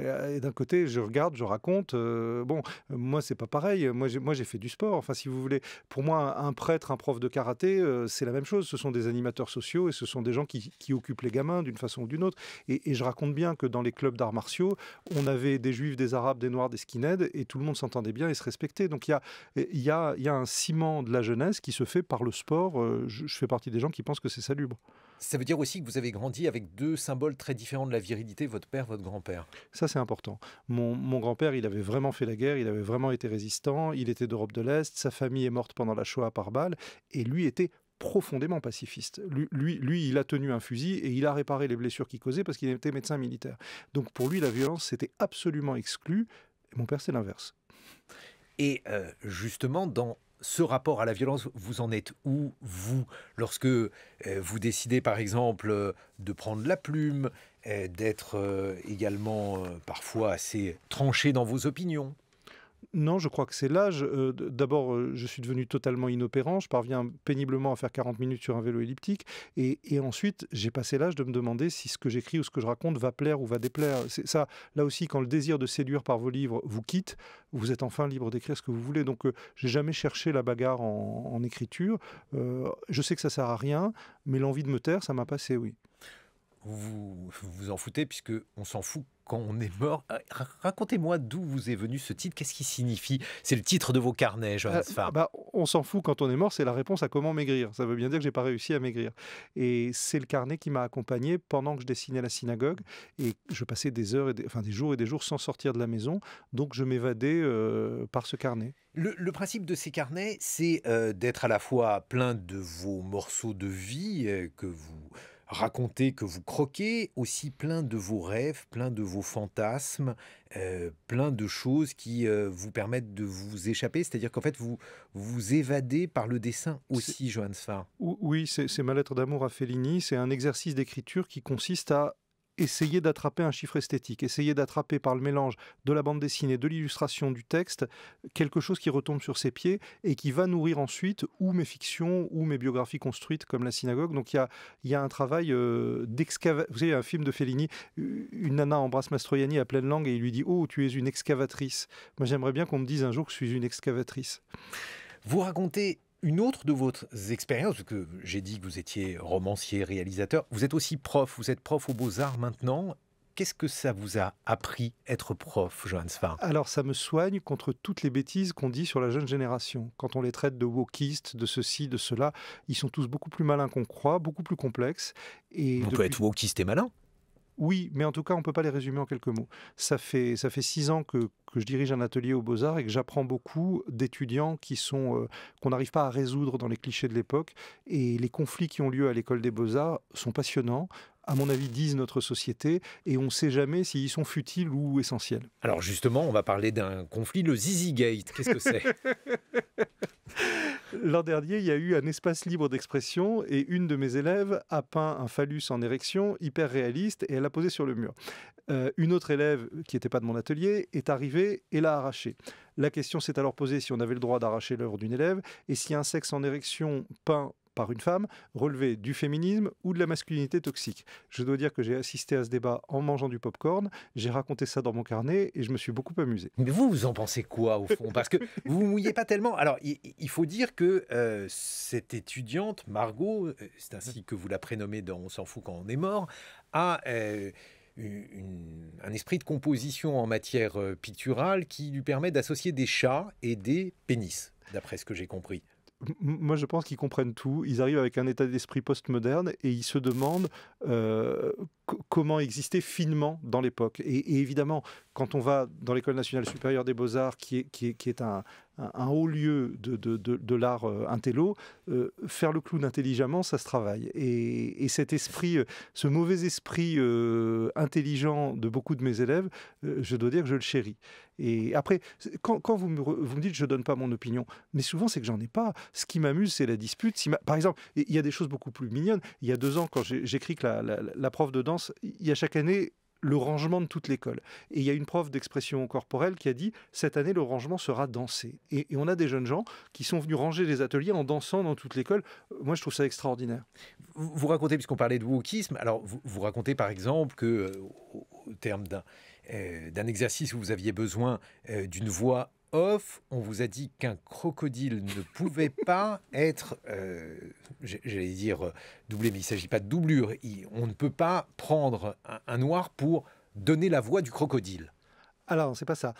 euh, et, d'un côté, je regarde, je raconte. Euh, bon, euh, moi, c'est pas pareil. Moi j'ai, fait du sport. Enfin, si vous voulez, pour moi, un prêtre, un prof de karaté, c'est la même chose. Ce sont des animateurs sociaux et ce sont des gens qui, occupent les gamins d'une façon ou d'une autre. Et, je raconte bien que dans les clubs d'arts martiaux, on avait des juifs, des arabes, des noirs, des skinheads et tout le monde s'entendait bien et se respectait. Donc, il y a, un ciment de la jeunesse qui se fait par le sport. je fais partie des gens qui pensent que c'est salubre. Ça veut dire aussi que vous avez grandi avec deux symboles très différents de la virilité, votre père, votre grand-père. Ça, c'est important. Mon, grand-père, il avait vraiment fait la guerre, il avait vraiment été résistant, il était d'Europe de l'Est, sa famille est morte pendant la Shoah par balle, et lui était profondément pacifiste. Lui, lui, il a tenu un fusil et il a réparé les blessures qu'il causait parce qu'il était médecin militaire. Donc pour lui, la violence, c'était absolument exclu. mon père, c'est l'inverse. Et euh, justement, dans ce rapport à la violence, vous en êtes où, vous, lorsque euh, vous décidez, par exemple, euh, de prendre la plume, euh, d'être également parfois assez tranché dans vos opinions non, je crois que c'est l'âge. Euh, d'abord, euh, je suis devenu totalement inopérant. Je parviens péniblement à faire 40 minutes sur un vélo elliptique. Et, ensuite, j'ai passé l'âge de me demander si ce que j'écris ou ce que je raconte va plaire ou va déplaire. C'est ça, là aussi, quand le désir de séduire par vos livres vous quitte, vous êtes enfin libre d'écrire ce que vous voulez. Donc, euh, j'ai jamais cherché la bagarre en, écriture. je sais que ça sert à rien, mais l'envie de me taire, ça m'a passé, oui vous vous en foutez puisque on s'en fout quand on est mort. Euh, racontez-moi d'où vous est venu ce titre, qu'est-ce qu'il signifie C'est le titre de vos carnets, Johannes euh, bah, on s'en fout quand on est mort, c'est la réponse à comment maigrir. Ça veut bien dire que j'ai pas réussi à maigrir. Et c'est le carnet qui m'a accompagné pendant que je dessinais la synagogue et je passais des heures, et enfin des jours et des jours sans sortir de la maison. Donc je m'évadais euh, par ce carnet. Le, principe de ces carnets, c'est d'être à la fois plein de vos morceaux de vie que vous Racontez que vous croquez aussi plein de vos rêves, plein de vos fantasmes, euh, plein de choses qui euh, vous permettent de vous échapper. C'est-à-dire qu'en fait, vous vous évadez par le dessin aussi, Johannes Farr. Oui, c'est ma lettre d'amour à Fellini. C'est un exercice d'écriture qui consiste à essayer d'attraper un chiffre esthétique, essayer d'attraper par le mélange de la bande dessinée, de l'illustration, du texte, quelque chose qui retombe sur ses pieds et qui va nourrir ensuite ou mes fictions ou mes biographies construites comme La Synagogue. Donc il y a, un travail euh, d'excavation. Vous savez, un film de Fellini, une nana embrasse Mastroianni à pleine langue et il lui dit Oh, tu es une excavatrice. Moi j'aimerais bien qu'on me dise un jour que je suis une excavatrice. Vous racontez une autre de vos expériences, que j'ai dit que vous étiez romancier, réalisateur, vous êtes aussi prof, vous êtes prof aux beaux-arts maintenant. Qu'est-ce que ça vous a appris être prof, Johannes Farr Alors ça me soigne contre toutes les bêtises qu'on dit sur la jeune génération. Quand on les traite de wokistes, de ceci, de cela, ils sont tous beaucoup plus malins qu'on croit, beaucoup plus complexes. Et on peut être wokiste et malin oui, mais en tout cas, on ne peut pas les résumer en quelques mots. Ça fait, ça fait six ans que, je dirige un atelier aux Beaux-Arts et que j'apprends beaucoup d'étudiants qui sont euh, qu'on n'arrive pas à résoudre dans les clichés de l'époque. Et les conflits qui ont lieu à l'école des Beaux-Arts sont passionnants à mon avis, disent notre société, et on ne sait jamais s'ils sont futiles ou essentiels. Alors justement, on va parler d'un conflit, le zizi-gate, Qu'est-ce que c'est L'an dernier, il y a eu un espace libre d'expression et une de mes élèves a peint un phallus en érection hyper réaliste et elle l'a posé sur le mur. Euh, une autre élève qui n'était pas de mon atelier est arrivée et l'a arraché. La question s'est alors posée si on avait le droit d'arracher l'œuvre d'une élève et si un sexe en érection peint par une femme relevée du féminisme ou de la masculinité toxique. Je dois dire que j'ai assisté à ce débat en mangeant du pop-corn. j'ai raconté ça dans mon carnet et je me suis beaucoup amusé. Mais vous, vous en pensez quoi au fond Parce que vous vous mouillez pas tellement. Alors, il faut dire que euh, cette étudiante, Margot, euh, c'est ainsi que vous la prénommez dans On s'en fout quand on est mort, a... Euh, un esprit de composition en matière picturale qui lui permet d'associer des chats et des pénis, d'après ce que j'ai compris moi je pense qu'ils comprennent tout. Ils arrivent avec un état d'esprit postmoderne et ils se demandent euh, comment exister finement dans l'époque. Et, évidemment, quand on va dans l'École nationale supérieure des beaux-arts, qui est un, un, haut lieu de, l'art euh, intello, euh, faire le clou intelligemment, ça se travaille. Et, cet esprit, euh, ce mauvais esprit intelligent de beaucoup de mes élèves, je dois dire que je le chéris. Et après, quand, vous, me, vous, me, dites je ne donne pas mon opinion, mais souvent c'est que j'en ai pas. Ce qui m'amuse, c'est la dispute. Par exemple, il y a des choses beaucoup plus mignonnes. Il y a deux ans, quand j'écris que la, la prof de danse, il y a chaque année le rangement de toute l'école. Et il y a une prof d'expression corporelle qui a dit cette année le rangement sera dansé. Et, on a des jeunes gens qui sont venus ranger les ateliers en dansant dans toute l'école. Euh, moi, je trouve ça extraordinaire. Vous, racontez, puisqu'on parlait de wokisme, alors vous, racontez par exemple que euh, au, terme euh, d'un exercice où vous aviez besoin d'une voix off, on vous a dit qu'un crocodile ne pouvait pas être, euh, j'allais dire, euh, doublé, mais il ne s'agit pas de doublure. on ne peut pas prendre un, noir pour donner la voix du crocodile. Alors, c'est pas ça.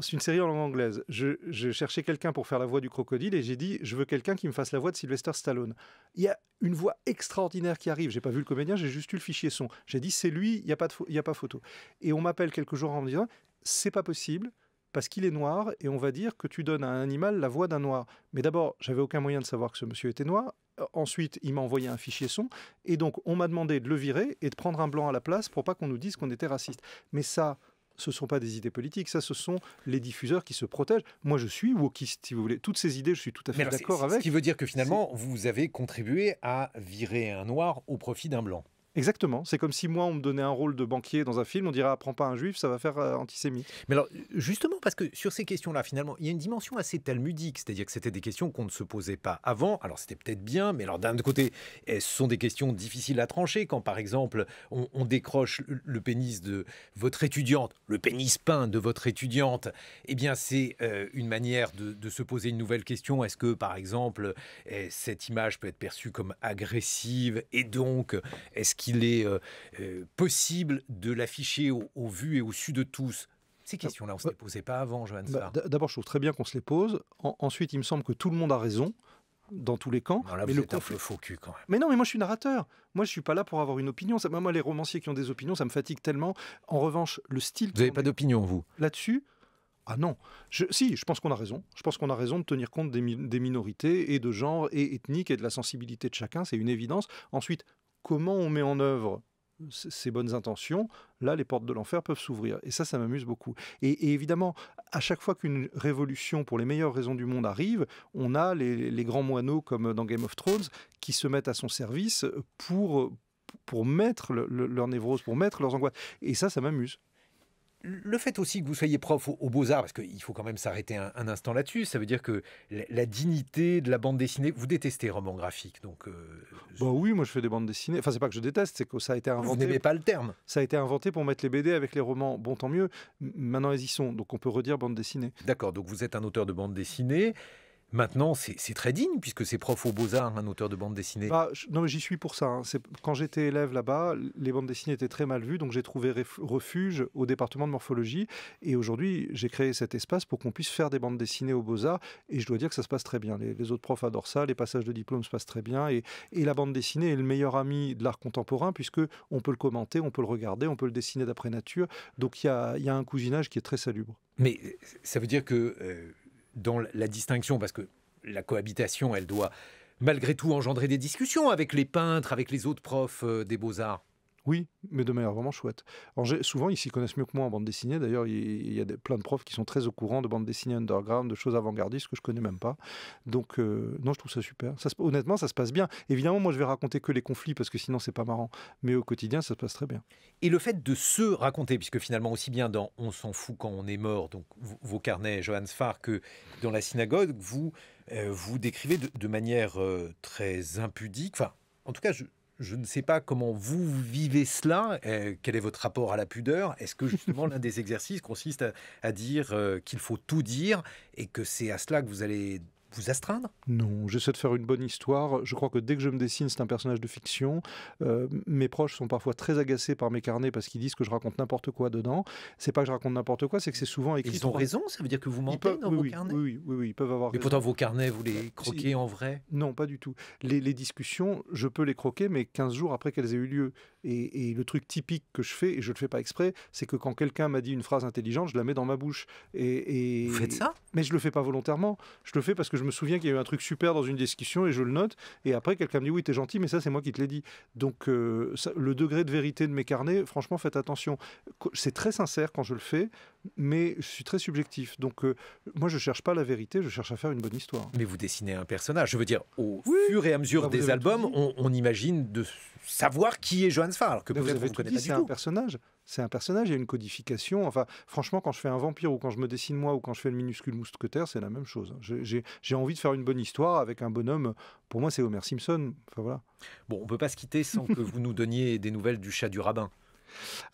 C'est une série en langue anglaise. Je, cherchais quelqu'un pour faire la voix du crocodile et j'ai dit, je veux quelqu'un qui me fasse la voix de Sylvester Stallone. Il y a une voix extraordinaire qui arrive. J'ai pas vu le comédien, j'ai juste eu le fichier son. J'ai dit, c'est lui, il n'y a, pas de, a pas photo. Et on m'appelle quelques jours en me disant, c'est pas possible parce qu'il est noir et on va dire que tu donnes à un animal la voix d'un noir. Mais d'abord, j'avais aucun moyen de savoir que ce monsieur était noir. Euh, ensuite, il m'a envoyé un fichier son et donc on m'a demandé de le virer et de prendre un blanc à la place pour pas qu'on nous dise qu'on était raciste. Mais ça, ce sont pas des idées politiques, ça, ce sont les diffuseurs qui se protègent. Moi, je suis wokiste, si vous voulez. Toutes ces idées, je suis tout à fait d'accord avec. Ce qui veut dire que finalement, vous avez contribué à virer un noir au profit d'un blanc. Exactement. C'est comme si moi, on me donnait un rôle de banquier dans un film, on dirait apprends ah, pas un juif, ça va faire euh, antisémite. Mais alors, euh, justement, parce que sur ces questions-là, finalement, il y a une dimension assez talmudique, c'est-à-dire que c'était des questions qu'on ne se posait pas avant. Alors, c'était peut-être bien, mais alors d'un autre côté, eh, ce sont des questions difficiles à trancher quand, par exemple, on, décroche le pénis de votre étudiante, le pénis peint de votre étudiante. Eh bien, c'est euh, une manière de, de, se poser une nouvelle question. Est-ce que, par exemple, eh, cette image peut être perçue comme agressive Et donc, est-ce qu'il qu'il est euh, euh, possible de l'afficher au, vues vu et au su de tous ces questions-là, on ne se euh, les posait pas avant, Johan bah, D'abord, je trouve très bien qu'on se les pose. ensuite, il me semble que tout le monde a raison dans tous les camps. mais le êtes conflit... un faux cul quand même. Mais non, mais moi je suis narrateur. Moi je suis pas là pour avoir une opinion. Ça, moi les romanciers qui ont des opinions, ça me fatigue tellement. En revanche, le style. Vous n'avez pas d'opinion vous Là-dessus, ah non, je, si, je pense qu'on a raison. Je pense qu'on a raison de tenir compte des, des, minorités et de genre et ethnique et de la sensibilité de chacun, c'est une évidence. Ensuite, comment on met en œuvre ces bonnes intentions, là, les portes de l'enfer peuvent s'ouvrir. Et ça, ça m'amuse beaucoup. Et, évidemment, à chaque fois qu'une révolution pour les meilleures raisons du monde arrive, on a les, grands moineaux, comme dans Game of Thrones, qui se mettent à son service pour, pour mettre leur névrose, pour mettre leurs angoisses. Et ça, ça m'amuse le fait aussi que vous soyez prof aux, beaux-arts, parce qu'il faut quand même s'arrêter un, instant là-dessus, ça veut dire que la, dignité de la bande dessinée, vous détestez roman graphique, donc... Euh, bah oui, moi je fais des bandes dessinées, enfin c'est pas que je déteste, c'est que ça a été inventé... Vous n'aimez pas le terme Ça a été inventé pour mettre les BD avec les romans, bon tant mieux, maintenant elles y sont, donc on peut redire bande dessinée. D'accord, donc vous êtes un auteur de bande dessinée, Maintenant, c'est très digne puisque c'est prof au beaux-arts, un auteur de bande dessinée. Bah, non, j'y suis pour ça. Hein. Quand j'étais élève là-bas, les bandes dessinées étaient très mal vues, donc j'ai trouvé refuge au département de morphologie. Et aujourd'hui, j'ai créé cet espace pour qu'on puisse faire des bandes dessinées au beaux-arts. Et je dois dire que ça se passe très bien. Les, autres profs adorent ça, les passages de diplôme se passent très bien. Et, la bande dessinée est le meilleur ami de l'art contemporain puisque on peut le commenter, on peut le regarder, on peut le dessiner d'après nature. Donc il y a, un cousinage qui est très salubre. Mais euh, ça veut dire que euh, dans la distinction, parce que la cohabitation, elle doit malgré tout engendrer des discussions avec les peintres, avec les autres profs euh, des beaux-arts. Oui, mais de manière vraiment chouette. souvent, ils s'y connaissent mieux que moi en bande dessinée. D'ailleurs, il y, a plein de profs qui sont très au courant de bande dessinée underground, de choses avant-gardistes que je connais même pas. Donc, euh, non, je trouve ça super. Ça honnêtement, ça se passe bien. Évidemment, moi, je vais raconter que les conflits parce que sinon, c'est pas marrant. Mais au quotidien, ça se passe très bien. Et le fait de se raconter, puisque finalement, aussi bien dans On s'en fout quand on est mort, donc vos carnets, Johannes Farr, que dans la synagogue, vous, euh, vous décrivez de, manière euh, très impudique, enfin, en tout cas, je, je ne sais pas comment vous vivez cela. Euh, quel est votre rapport à la pudeur Est-ce que justement l'un des exercices consiste à, dire euh, qu'il faut tout dire et que c'est à cela que vous allez vous astreindre Non, j'essaie de faire une bonne histoire. Je crois que dès que je me dessine, c'est un personnage de fiction. Euh, mes proches sont parfois très agacés par mes carnets parce qu'ils disent que je raconte n'importe quoi dedans. C'est pas que je raconte n'importe quoi, c'est que c'est souvent écrit. Ils ont raison, ça veut dire que vous mentez dans vos carnets oui, oui, oui, ils peuvent avoir. Mais pourtant, vos carnets, vous les croquez en vrai Non, pas du tout. Les, discussions, je peux les croquer, mais 15 jours après qu'elles aient eu lieu. Et, le truc typique que je fais, et je le fais pas exprès, c'est que quand quelqu'un m'a dit une phrase intelligente, je la mets dans ma bouche. Et, Vous faites ça Mais je le fais pas volontairement. Je le fais parce que je je me souviens qu'il y a eu un truc super dans une discussion et je le note. Et après, quelqu'un me dit Oui, t'es gentil, mais ça, c'est moi qui te l'ai dit. Donc, euh, le degré de vérité de mes carnets, franchement, faites attention. C'est très sincère quand je le fais, mais je suis très subjectif. Donc, euh, moi, je cherche pas la vérité, je cherche à faire une bonne histoire. Mais vous dessinez un personnage. Je veux dire, au fur et à mesure ah, des albums, on, imagine de savoir qui est Johannes Farr. que vous, avez un personnage c'est un personnage, il y a une codification. Enfin, franchement, quand je fais un vampire ou quand je me dessine moi ou quand je fais le minuscule mousquetaire, c'est la même chose. J'ai envie de faire une bonne histoire avec un bonhomme. Pour moi, c'est Homer Simpson. Enfin voilà. Bon, on peut pas se quitter sans que vous nous donniez des nouvelles du chat du rabbin.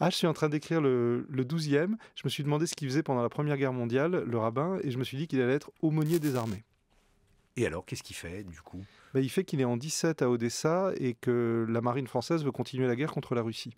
Ah, je suis en train d'écrire le, douzième. 12e. Je me suis demandé ce qu'il faisait pendant la Première Guerre mondiale, le rabbin, et je me suis dit qu'il allait être aumônier des armées. Et alors, qu'est-ce qu'il fait du coup bah, Il fait qu'il est en 17 à Odessa et que la marine française veut continuer la guerre contre la Russie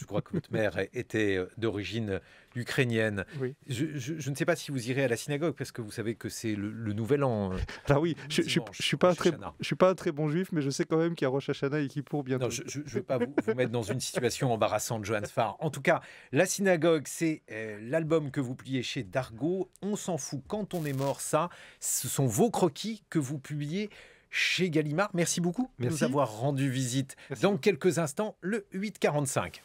je crois que votre mère était euh, d'origine ukrainienne. Je, ne sais pas si vous irez à la synagogue parce que vous savez que c'est le, nouvel an. Euh, Alors ah oui, je, ne suis pas un très, je suis pas un très bon juif, mais je sais quand même qu'il y a Rosh Hashanah et Kippour bientôt. Non, je ne veux pas vous, mettre dans une situation embarrassante, Johan Farr. En tout cas, la synagogue, c'est euh, l'album que vous pliez chez Dargo. On s'en fout quand on est mort, ça. Ce sont vos croquis que vous publiez chez Gallimard. Merci beaucoup de nous avoir rendu visite. Dans quelques instants, le 845.